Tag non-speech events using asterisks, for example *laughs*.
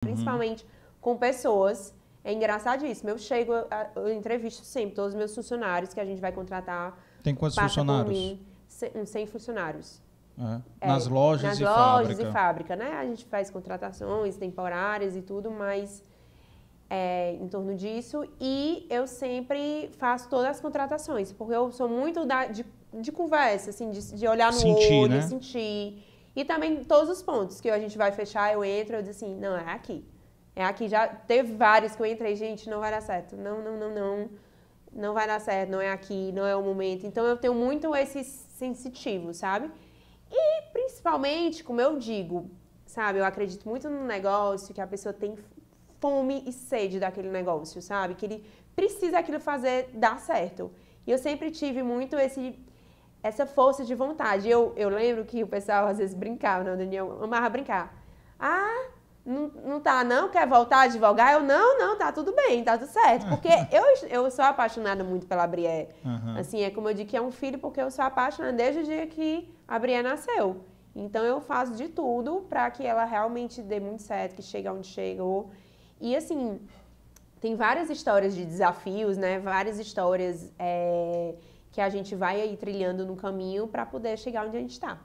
principalmente com pessoas. É engraçadíssimo. Eu chego, eu entrevisto sempre todos os meus funcionários que a gente vai contratar. Tem quantos funcionários? 100 funcionários. É. É, nas lojas nas e lojas fábrica. e fábrica, né? A gente faz contratações temporárias e tudo, mas é, em torno disso. E eu sempre faço todas as contratações, porque eu sou muito da, de, de conversa, assim, de, de olhar no sentir, olho, né? sentir e também todos os pontos que a gente vai fechar, eu entro, eu digo assim, não, é aqui. É aqui, já teve vários que eu entrei, gente, não vai dar certo. Não, não, não, não. Não vai dar certo, não é aqui, não é o momento. Então eu tenho muito esse sensitivo, sabe? E principalmente, como eu digo, sabe, eu acredito muito no negócio que a pessoa tem fome e sede daquele negócio, sabe? Que ele precisa aquilo fazer dar certo. E eu sempre tive muito esse essa força de vontade. Eu, eu lembro que o pessoal às vezes brincava, né? O Daniel amava brincar. Ah, não, não tá não? Quer voltar a advogar? Eu, não, não, tá tudo bem, tá tudo certo. *laughs* Porque eu, eu sou apaixonada muito pela Brié. Uhum. Assim, é como eu digo que é um filho, porque eu sou apaixonada desde o dia que a Brié nasceu. Então eu faço de tudo para que ela realmente dê muito certo, que chegue onde chegou. E assim, tem várias histórias de desafios, né? Várias histórias é, que a gente vai aí trilhando no caminho para poder chegar onde a gente está.